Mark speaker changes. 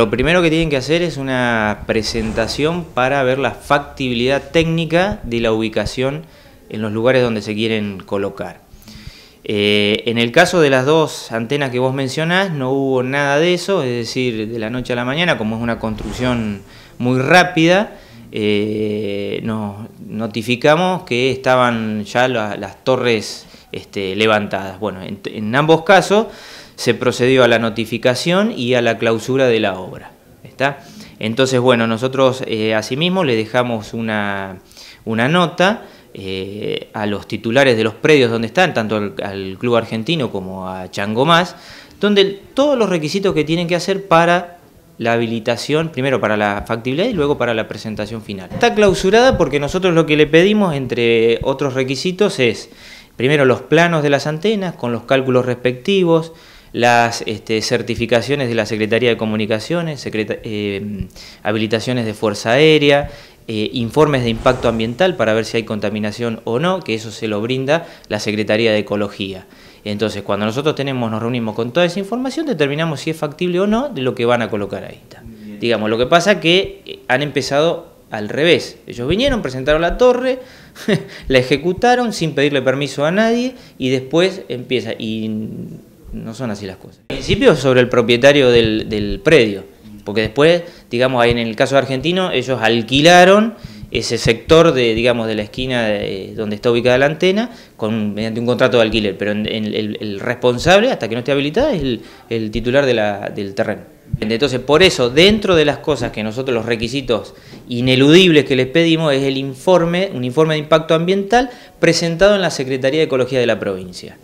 Speaker 1: Lo primero que tienen que hacer es una presentación para ver la factibilidad técnica de la ubicación en los lugares donde se quieren colocar. Eh, en el caso de las dos antenas que vos mencionás, no hubo nada de eso, es decir, de la noche a la mañana, como es una construcción muy rápida, eh, nos notificamos que estaban ya las torres este, levantadas. Bueno, en ambos casos se procedió a la notificación y a la clausura de la obra. ¿está? Entonces, bueno, nosotros eh, asimismo le dejamos una, nota eh, a los titulares de los predios donde están, tanto al, al Club Argentino como a Chango Más, donde todos los requisitos que tienen que hacer para la habilitación, primero para la factibilidad y luego para la presentación final. Está clausurada porque nosotros lo que le pedimos, entre otros requisitos, es primero los planos de las antenas con los cálculos respectivos, las este, certificaciones de la Secretaría de Comunicaciones, eh, habilitaciones de Fuerza Aérea, eh, informes de impacto ambiental para ver si hay contaminación o no, que eso se lo brinda la Secretaría de Ecología. Entonces, cuando nosotros tenemos, nos reunimos con toda esa información, determinamos si es factible o no de lo que van a colocar ahí. Digamos, lo que pasa es que eh, han empezado al revés. Ellos vinieron, presentaron la torre, la ejecutaron sin pedirle permiso a nadie y después empieza. Y no son así las cosas. En principio sobre el propietario del, predio, porque después, digamos, ahí en el caso argentino, ellos alquilaron ese sector de, digamos, de la esquina donde está ubicada la antena, con, mediante un contrato de alquiler, pero el, responsable, hasta que no esté habilitada, es el, titular del terreno. Entonces, por eso, dentro de las cosas que nosotros, los requisitos ineludibles que les pedimos, es el informe, un informe de impacto ambiental presentado en la Secretaría de Ecología de la provincia.